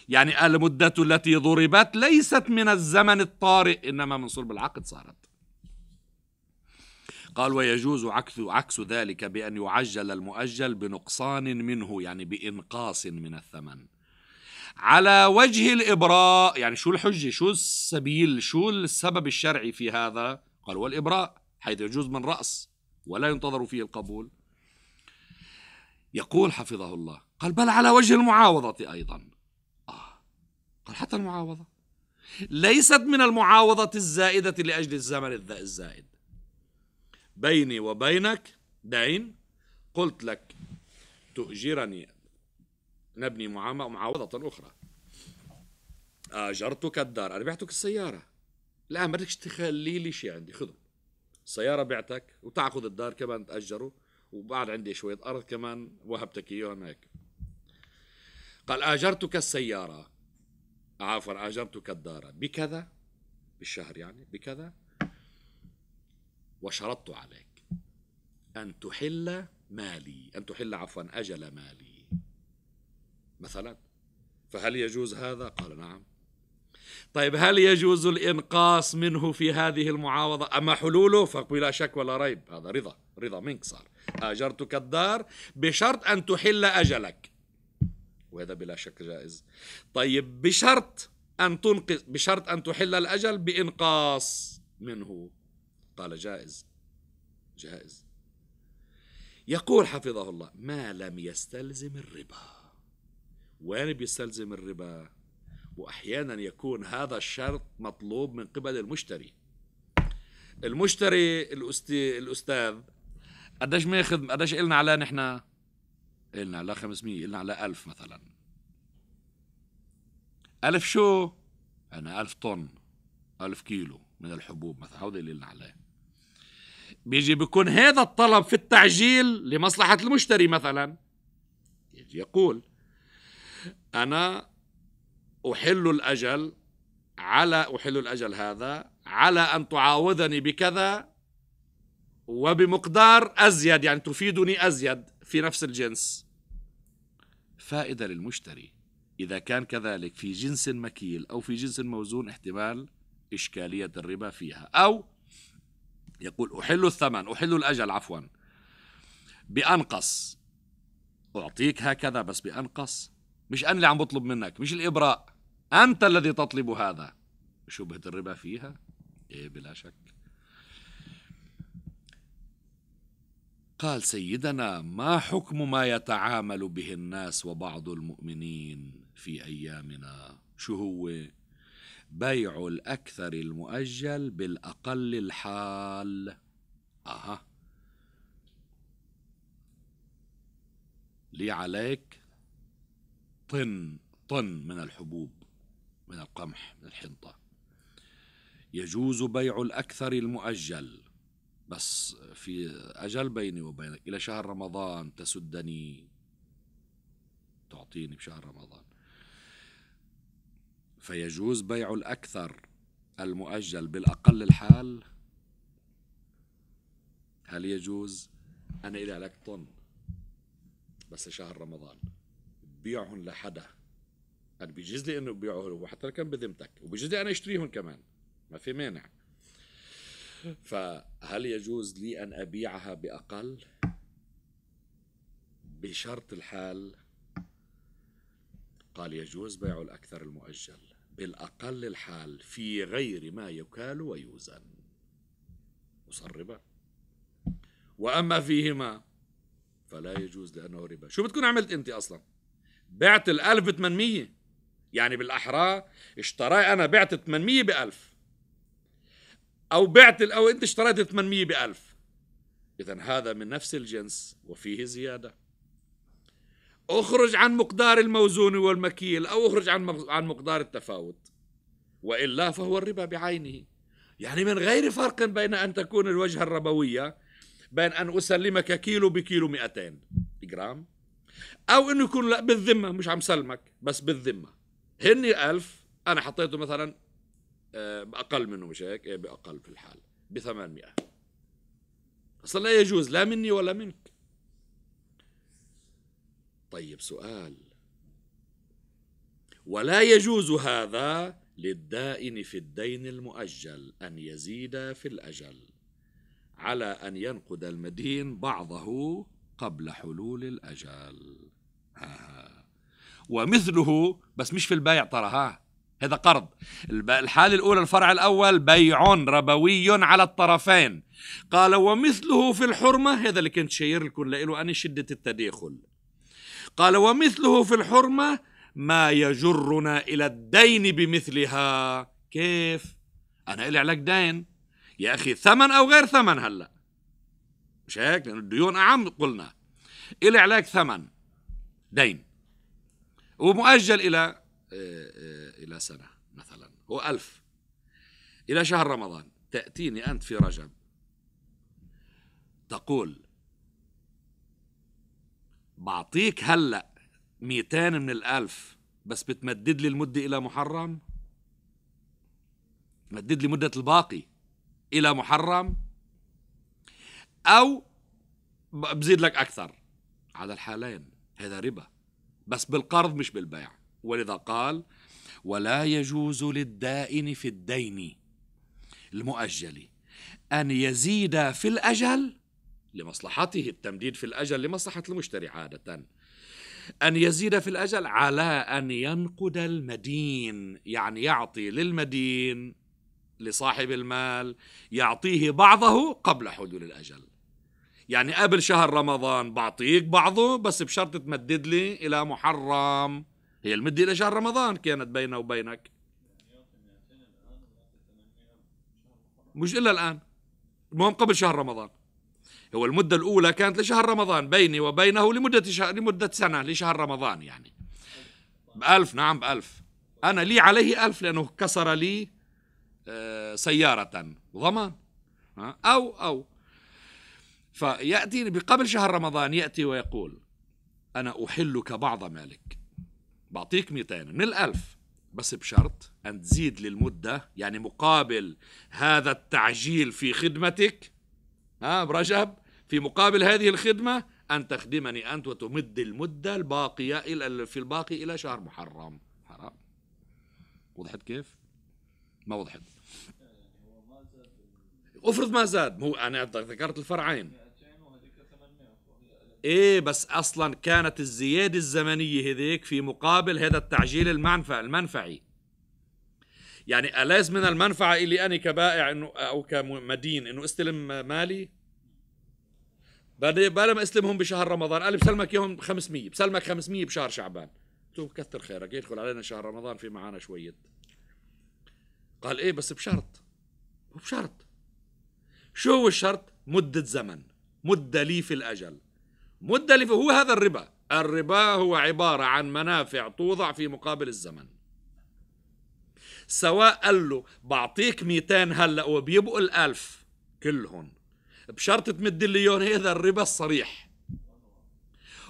يعني المدة التي ضربت ليست من الزمن الطارئ إنما من صلب العقد صارت قال ويجوز عكس عكس ذلك بأن يعجل المؤجل بنقصان منه يعني بإنقاص من الثمن على وجه الإبراء يعني شو الحجة شو السبيل شو السبب الشرعي في هذا قال والإبراء حيث يجوز من رأس ولا ينتظر فيه القبول يقول حفظه الله قال بل على وجه المعاوضة أيضا قال حتى المعاوضة ليست من المعاوضة الزائدة لأجل الزمن الزائد بيني وبينك دين قلت لك تؤجرني نبني معاوضة أخرى أجرتك الدار أنا بعتك السيارة لا ما بدكش تخلي لي شيء عندي خذه السيارة بعتك وتأخذ الدار كمان تأجره وبعد عندي شوية أرض كمان وهبتك إياهم هيك قال آجرتك السيارة عفوا أجرتك الدار بكذا بالشهر يعني بكذا وشرطت عليك أن تحل مالي أن تحل عفوا أجل مالي مثلا فهل يجوز هذا؟ قال نعم طيب هل يجوز الإنقاص منه في هذه المعاوضة أما حلوله فبلا شك ولا ريب هذا رضا رضا منك صار أجرتك الدار بشرط أن تحل أجلك وهذا بلا شك جائز طيب بشرط أن تنقص بشرط أن تحل الأجل بإنقاص منه قال جائز جائز يقول حفظه الله ما لم يستلزم الربا وين بيستلزم الربا وأحيانا يكون هذا الشرط مطلوب من قبل المشتري المشتري الأستاذ قديش ماخذ قديش قلنا عليه نحن قلنا على 500 قلنا على 1000 مثلا 1000 شو؟ يعني أنا 1000 طن 1000 كيلو من الحبوب مثلا هودي اللي قلنا عليه بيجي بيكون هذا الطلب في التعجيل لمصلحة المشتري مثلا يجي يقول أنا أحل الأجل على أحل الأجل هذا على أن تعاوضني بكذا وبمقدار أزيد يعني تفيدني أزيد في نفس الجنس فائدة للمشتري إذا كان كذلك في جنس مكيل أو في جنس موزون احتمال إشكالية الربا فيها أو يقول أحل الثمن أحل الأجل عفوا بأنقص أعطيك هكذا بس بأنقص مش أنا اللي عم بطلب منك مش الإبراء أنت الذي تطلب هذا شبهة الربا فيها إيه بلا شك قال سيدنا ما حكم ما يتعامل به الناس وبعض المؤمنين في ايامنا شو هو بيع الاكثر المؤجل بالاقل الحال اها لي عليك طن طن من الحبوب من القمح من الحنطه يجوز بيع الاكثر المؤجل بس في أجل بيني وبينك إلى شهر رمضان تسدني تعطيني بشهر رمضان فيجوز بيع الأكثر المؤجل بالأقل الحال هل يجوز أنا إلى لك طن بس شهر رمضان بيعهم لحدا أنا بيجيز لي إنه بيعه وحتى كان بذمتك وبيجيز لي أنا أشتريهم كمان ما في مانع فهل يجوز لي أن أبيعها بأقل بشرط الحال قال يجوز بيع الأكثر المؤجل بالأقل الحال في غير ما يكال ويوزن وصار ربا وأما فيهما فلا يجوز لأنه ربا شو بتكون عملت أنت أصلا بعت ال ب 800 يعني بالأحرى اشترى أنا بعت 800 ب 1000 أو بعت أو أنت اشتريت 800 بألف إذا هذا من نفس الجنس وفيه زيادة اخرج عن مقدار الموزون والمكيل أو اخرج عن عن مقدار التفاوت وإلا فهو الربا بعينه يعني من غير فرق بين أن تكون الوجهة الربوية بين أن أسلمك كيلو بكيلو 200 جرام أو أنه يكون لا بالذمة مش عم سلمك بس بالذمة هني ألف أنا حطيته مثلا آه، باقل منه مش هيك؟ ايه باقل في الحال ب 800 اصلا لا يجوز لا مني ولا منك طيب سؤال ولا يجوز هذا للدائن في الدين المؤجل ان يزيد في الاجل على ان ينقد المدين بعضه قبل حلول الاجل ها ها. ومثله بس مش في البايع ترى ها هذا قرض الحالة الأولى الفرع الأول بيع ربوي على الطرفين قال ومثله في الحرمة هذا اللي كنت شير لكم له أنا شدة التداخل قال ومثله في الحرمة ما يجرنا إلى الدين بمثلها كيف أنا إلي عليك دين يا أخي ثمن أو غير ثمن هلأ مش هيك لأن الديون أعم قلنا إلي عليك ثمن دين ومؤجل إلى إلى سنة مثلا هو ألف إلى شهر رمضان تأتيني أنت في رجب تقول بعطيك هلأ 200 من الألف بس بتمدد لي المدة إلى محرم تمدد لي مدة الباقي إلى محرم أو بزيد لك أكثر على الحالين هذا ربا بس بالقرض مش بالبيع ولذا قال ولا يجوز للدائن في الدين المؤجل أن يزيد في الأجل لمصلحته التمديد في الأجل لمصلحة المشتري عادة أن يزيد في الأجل على أن ينقد المدين يعني يعطي للمدين لصاحب المال يعطيه بعضه قبل حلول الأجل يعني قبل شهر رمضان بعطيك بعضه بس بشرط تمدد لي إلى محرم هي المدة لشهر رمضان كانت بينه وبينك مش إلا الآن المهم قبل شهر رمضان هو المدة الأولى كانت لشهر رمضان بيني وبينه لمدة شهر لمدة سنة لشهر رمضان يعني بألف نعم بألف أنا لي عليه ألف لأنه كسر لي آه، سيارة ضمان أو أو فيأتي بقبل شهر رمضان يأتي ويقول أنا أحلك بعض مالك بعطيك 200 من الألف بس بشرط أن تزيد للمدة يعني مقابل هذا التعجيل في خدمتك ها برجب في مقابل هذه الخدمة أن تخدمني أنت وتمد المدة الباقية إلى في الباقي إلى شهر محرم حرام وضحت كيف؟ ما وضحت افرض ما زاد هو أنا ذكرت الفرعين ايه بس اصلا كانت الزياده الزمنيه هذيك في مقابل هذا التعجيل المنفع المنفعي يعني أليس من المنفعة إلي أنا كبائع إنه أو كمدين إنه استلم مالي بلا ما استلمهم بشهر رمضان قال بسلمك اياهم 500 بسلمك 500 بشهر شعبان قلت له كثر خيرك يدخل علينا شهر رمضان في معانا شوية قال ايه بس بشرط وبشرط شو هو الشرط مدة زمن مدة لي في الأجل مدلفة هو هذا الربا الربا هو عبارة عن منافع توضع في مقابل الزمن سواء قال له بعطيك 200 هلا وبيبقوا الألف كلهم بشرط تمد ليون هذا الربا الصريح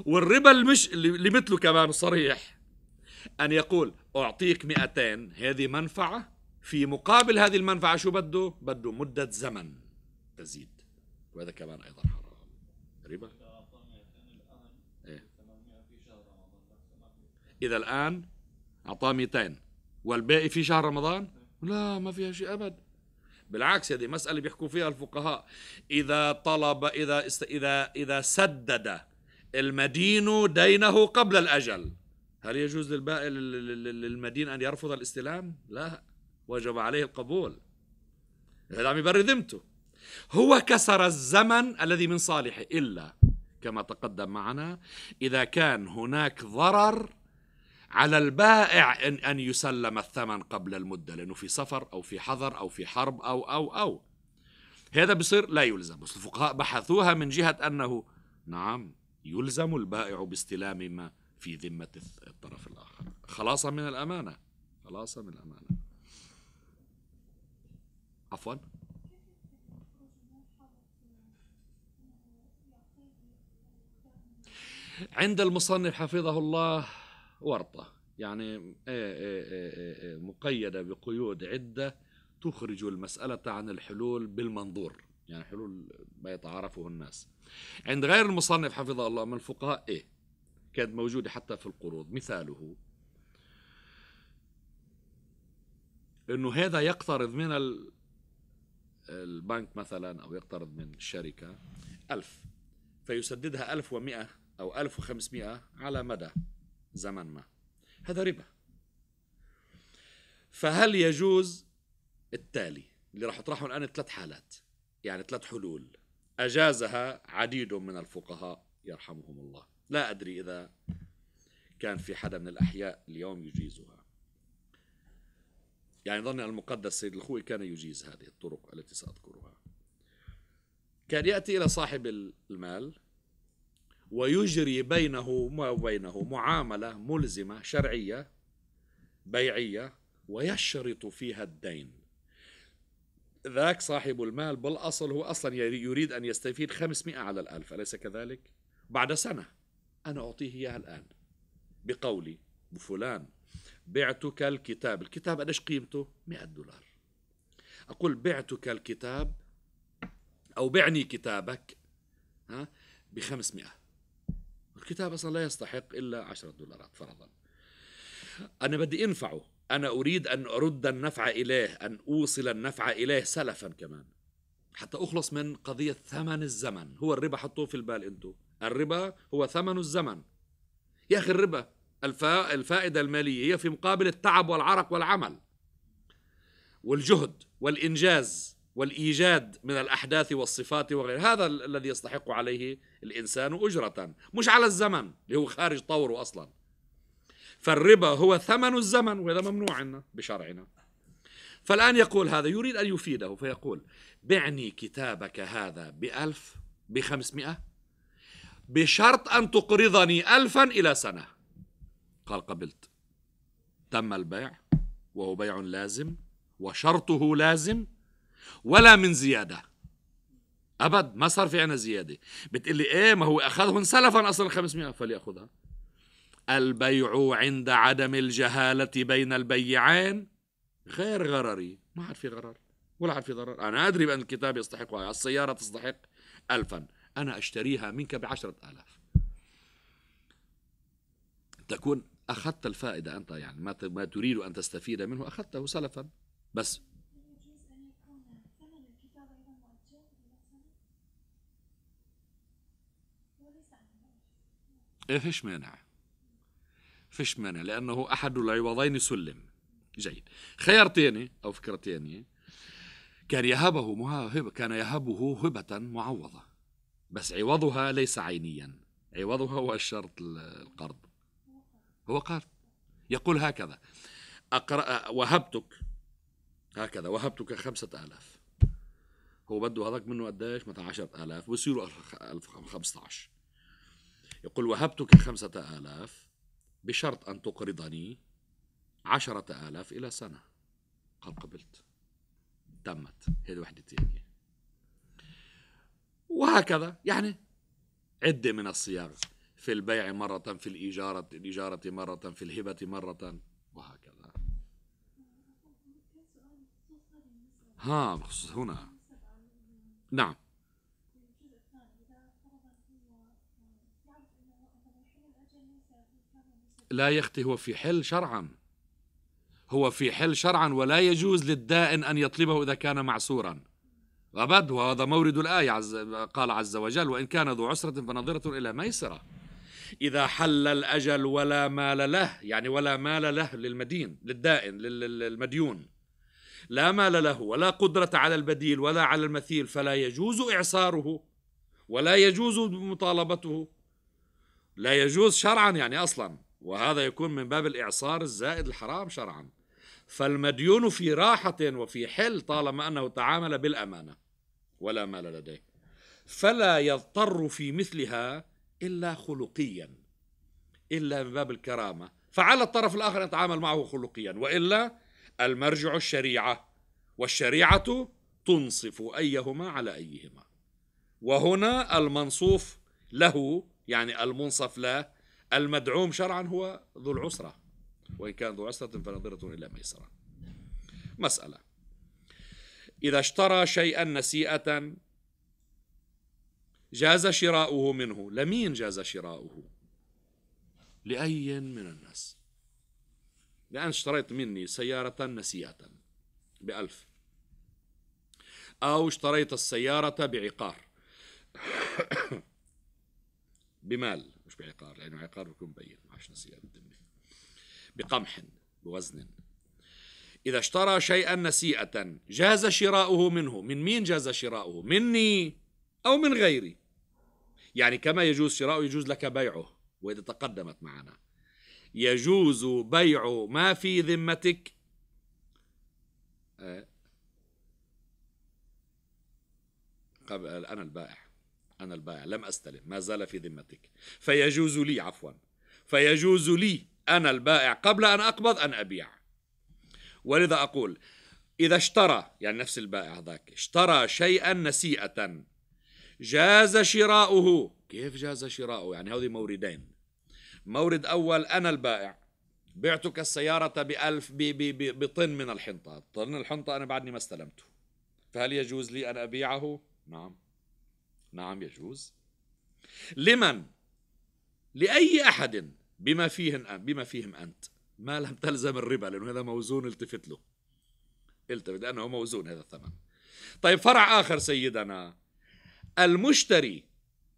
والربا المش اللي مثله كمان صريح أن يقول أعطيك 200 هذه منفعة في مقابل هذه المنفعة شو بده؟ بده مدة زمن تزيد وهذا كمان أيضا حرام ربا إذا الآن أعطاه 200 والباقي في شهر رمضان لا ما فيها شيء أبد بالعكس هذه مسألة بيحكوا فيها الفقهاء إذا طلب إذا است... إذا إذا سدد المدين دينه قبل الأجل هل يجوز للباقي للمدين أن يرفض الاستلام؟ لا وجب عليه القبول هذا عم يبرر ذمته هو كسر الزمن الذي من صالحه إلا كما تقدم معنا إذا كان هناك ضرر على البائع إن, أن يسلم الثمن قبل المدة لأنه في سفر أو في حظر أو في حرب أو أو أو هذا بصير لا يلزم بس الفقهاء بحثوها من جهة أنه نعم يلزم البائع باستلام ما في ذمة الطرف الآخر خلاصة من الأمانة خلاصة من الأمانة عفوا عند المصنف حفظه الله ورطة يعني إيه، إيه، إيه، مقيدة بقيود عدة تخرج المسألة عن الحلول بالمنظور يعني حلول ما يتعارفه الناس عند غير المصنف حفظه الله من الفقهاء إيه كانت موجودة حتى في القروض مثاله انه هذا يقترض من البنك مثلا او يقترض من الشركه ألف فيسددها 1100 او 1500 على مدى زمن ما هذا ربا فهل يجوز التالي اللي راح اطرحه الان ثلاث حالات يعني ثلاث حلول اجازها عديد من الفقهاء يرحمهم الله لا ادري اذا كان في حدا من الاحياء اليوم يجيزها يعني ظن المقدس سيد الخوي كان يجيز هذه الطرق التي ساذكرها كان ياتي الى صاحب المال ويجري بينه وبينه معاملة ملزمة شرعية بيعية ويشرط فيها الدين ذاك صاحب المال بالأصل هو أصلا يريد أن يستفيد 500 على الألف أليس كذلك؟ بعد سنة أنا أعطيه إياها الآن بقولي بفلان بعتك الكتاب الكتاب قديش قيمته 100 دولار أقول بعتك الكتاب أو بعني كتابك ها ب 500 الكتاب أصلا لا يستحق إلا عشرة دولارات فرضا أنا بدي أنفعه أنا أريد أن أرد النفع إليه أن أوصل النفع إليه سلفا كمان حتى أخلص من قضية ثمن الزمن هو الربا حطوه في البال أنتو الربا هو ثمن الزمن يا أخي الربا الفا... الفائدة المالية هي في مقابل التعب والعرق والعمل والجهد والإنجاز والإيجاد من الأحداث والصفات وغير هذا الذي يستحق عليه الإنسان أجرة مش على الزمن اللي هو خارج طوره أصلا فالربا هو ثمن الزمن وهذا ممنوع عنا بشرعنا فالآن يقول هذا يريد أن يفيده فيقول بعني كتابك هذا بألف بخمسمائة بشرط أن تقرضني ألفا إلى سنة قال قبلت تم البيع وهو بيع لازم وشرطه لازم ولا من زياده ابد ما صار في عنا زياده بتقول لي ايه ما هو اخذهم سلفا اصلا 500 فلياخذها البيع عند عدم الجهاله بين البيعين غير غرري ما عاد في غرر ولا عاد في ضرر أنا أدري بأن الكتاب يستحقها السيارة تستحق ألفا أنا أشتريها منك بعشرة آلاف تكون أخذت الفائدة أنت يعني ما تريد أن تستفيد منه أخذته سلفا بس ايه فيش مانع فيش مانع لانه احد العوضين سلم جيد خيار ثاني او فكره ثانيه كان يهبه مهابة كان يهبه هبة معوضة بس عوضها ليس عينيا عوضها هو الشرط القرض هو قرض يقول هكذا أقرأ وهبتك هكذا وهبتك خمسة آلاف هو بده هذاك منه قديش مثلا عشرة آلاف بصيروا ألف خمسة عشر يقول وهبتك خمسة آلاف بشرط أن تقرضني عشرة آلاف إلى سنة قال قبلت تمت هذه وحدة ثانية وهكذا يعني عدة من الصياغ في البيع مرة في الإجارة الإجارة مرة في الهبة مرة وهكذا ها بخصوص هنا نعم لا يختي هو في حل شرعا هو في حل شرعا ولا يجوز للدائن أن يطلبه إذا كان معسورا أبد وهذا مورد الآية عز قال عز وجل وإن كان ذو عسرة فنظرة إلى ميسرة إذا حل الأجل ولا مال له يعني ولا مال له للمدين للدائن للمديون لا مال له ولا قدرة على البديل ولا على المثيل فلا يجوز إعصاره ولا يجوز مطالبته لا يجوز شرعا يعني أصلا وهذا يكون من باب الإعصار الزائد الحرام شرعا فالمديون في راحة وفي حل طالما أنه تعامل بالأمانة ولا مال لديه فلا يضطر في مثلها إلا خلقيا إلا من باب الكرامة فعلى الطرف الآخر يتعامل معه خلقيا وإلا المرجع الشريعة والشريعة تنصف أيهما على أيهما وهنا المنصوف له يعني المنصف له المدعوم شرعا هو ذو العسرة وإن كان ذو عسرة فنظرة إلى ميسرة مسألة إذا اشترى شيئا نسيئة جاز شراؤه منه لمين جاز شراؤه لأي من الناس لأن اشتريت مني سيارة نسيئة بألف أو اشتريت السيارة بعقار بمال مش بعقار لأنه عقار بيكون مبين ما عادش نسيئة بالذمة بقمح بوزن إذا اشترى شيئا نسيئة جاز شراؤه منه من مين جاز شراؤه مني أو من غيري يعني كما يجوز شراؤه يجوز لك بيعه وإذا تقدمت معنا يجوز بيع ما في ذمتك أه. قبل أنا البائع أنا البائع لم أستلم ما زال في ذمتك فيجوز لي عفوا فيجوز لي أنا البائع قبل أن أقبض أن أبيع ولذا أقول إذا اشترى يعني نفس البائع ذاك اشترى شيئا نسيئة جاز شراؤه كيف جاز شراؤه يعني هذه موردين مورد أول أنا البائع بعتك السيارة بألف بي بي بي بطن من الحنطة طن الحنطة أنا بعدني ما استلمته فهل يجوز لي أن أبيعه؟ نعم نعم يجوز لمن لأي أحد بما فيهم بما فيهم أنت ما لم تلزم الربا لأنه هذا موزون التفت له التفت لأنه موزون هذا الثمن طيب فرع آخر سيدنا المشتري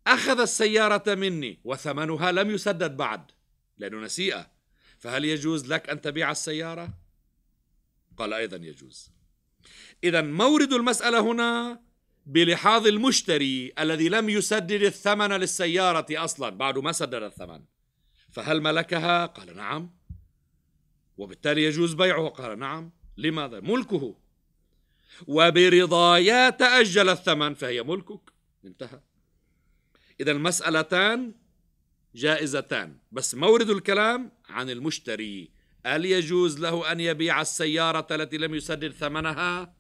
أخذ السيارة مني وثمنها لم يسدد بعد لأنه نسيئة فهل يجوز لك أن تبيع السيارة؟ قال أيضا يجوز إذا مورد المسألة هنا بلحاظ المشتري الذي لم يسدد الثمن للسيارة أصلا بعد ما سدد الثمن فهل ملكها؟ قال نعم وبالتالي يجوز بيعه قال نعم لماذا؟ ملكه وبرضايا تأجل الثمن فهي ملكك انتهى إذا المسألتان جائزتان بس مورد الكلام عن المشتري هل يجوز له أن يبيع السيارة التي لم يسدد ثمنها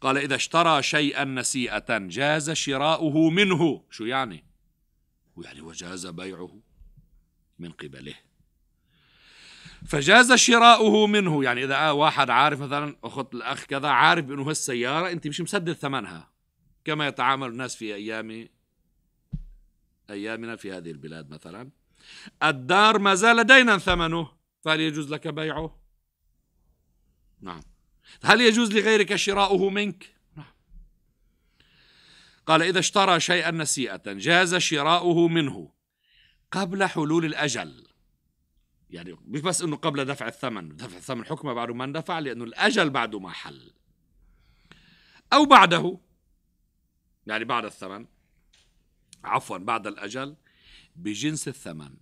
قال إذا اشترى شيئا نسيئة جاز شراؤه منه شو يعني؟ يعني وجاز بيعه من قبله فجاز شراؤه منه يعني إذا واحد عارف مثلا أخت الأخ كذا عارف أنه هالسيارة أنت مش مسدد ثمنها كما يتعامل الناس في أيام أيامنا في هذه البلاد مثلا الدار ما زال دينا ثمنه فهل يجوز لك بيعه؟ نعم هل يجوز لغيرك شراؤه منك نعم. قال إذا اشترى شيئا نسيئة جاز شراؤه منه قبل حلول الأجل يعني مش بس انه قبل دفع الثمن دفع الثمن حكمه بعد ما اندفع لانه الاجل بعد ما حل او بعده يعني بعد الثمن عفوا بعد الاجل بجنس الثمن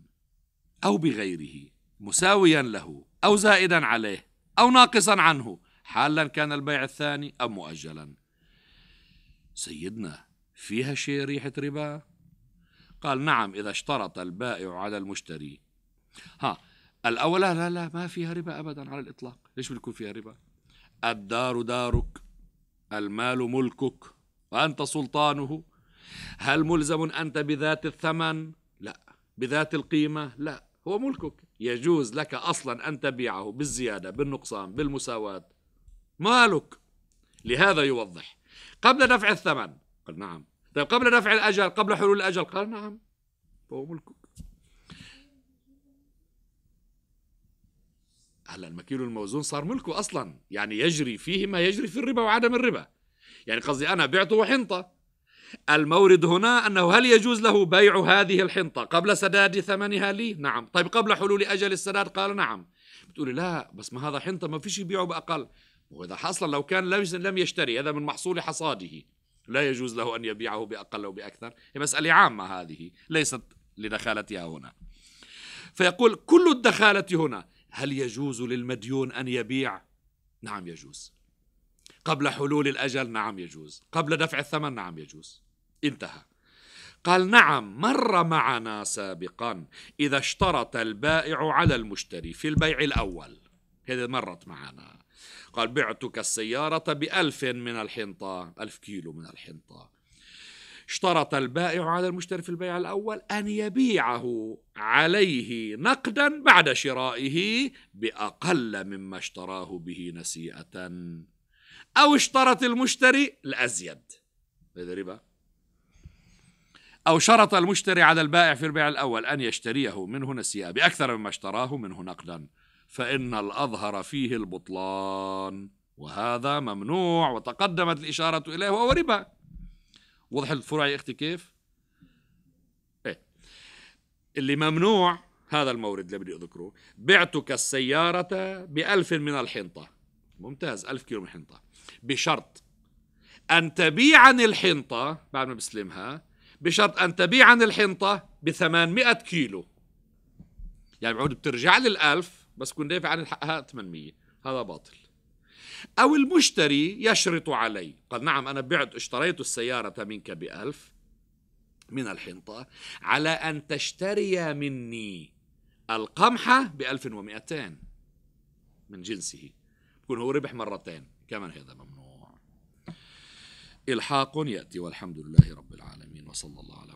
او بغيره مساويا له او زائدا عليه او ناقصا عنه حالا كان البيع الثاني أم مؤجلا سيدنا فيها شيء ريحة ربا قال نعم إذا اشترط البائع على المشتري ها الأولى لا لا لا ما فيها ربا أبدا على الإطلاق ليش بيكون فيها ربا الدار دارك المال ملكك وأنت سلطانه هل ملزم أنت بذات الثمن لا بذات القيمة لا هو ملكك يجوز لك أصلا أن تبيعه بالزيادة بالنقصان بالمساواة مالك لهذا يوضح قبل دفع الثمن قال نعم طيب قبل دفع الأجل قبل حلول الأجل قال نعم فهو ملكك هلا المكيل الموزون صار ملكه اصلا يعني يجري فيه ما يجري في الربا وعدم الربا يعني قصدي انا بعته حنطه المورد هنا انه هل يجوز له بيع هذه الحنطه قبل سداد ثمنها لي؟ نعم، طيب قبل حلول اجل السداد قال نعم. بتقولي لا بس ما هذا حنطه ما فيش يبيعه باقل، وإذا حصل لو كان لم يشتري هذا من محصول حصاده لا يجوز له أن يبيعه بأقل أو بأكثر هي مسألة عامة هذه ليست لدخالتها هنا فيقول كل الدخالة هنا هل يجوز للمديون أن يبيع؟ نعم يجوز قبل حلول الأجل نعم يجوز قبل دفع الثمن نعم يجوز انتهى قال نعم مر معنا سابقا إذا اشترط البائع على المشتري في البيع الأول هذه مرت معنا قال بعتك السيارة بألف من الحنطة ألف كيلو من الحنطة اشترط البائع على المشتري في البيع الأول أن يبيعه عليه نقدا بعد شرائه بأقل مما اشتراه به نسيئة أو اشترط المشتري الأزيد ربا أو شرط المشتري على البائع في البيع الأول أن يشتريه منه نسيئة بأكثر مما اشتراه منه نقدا فإن الأظهر فيه البطلان وهذا ممنوع وتقدمت الإشارة إليه وهو ربا وضح الفروع يا أختي كيف؟ إيه اللي ممنوع هذا المورد اللي بدي أذكره بعتك السيارة بألف من الحنطة ممتاز ألف كيلو من الحنطة بشرط أن تبيعني الحنطة بعد ما بسلمها بشرط أن تبيعني الحنطة ب 800 كيلو يعني بعود بترجع لي بس كنت دافع عن حقها 800 هذا باطل أو المشتري يشرط علي قال نعم أنا بعت اشتريت السيارة منك بألف من الحنطة على أن تشتري مني القمحة بألف ومئتين من جنسه بكون هو ربح مرتين كمان هذا ممنوع إلحاق يأتي والحمد لله رب العالمين وصلى الله على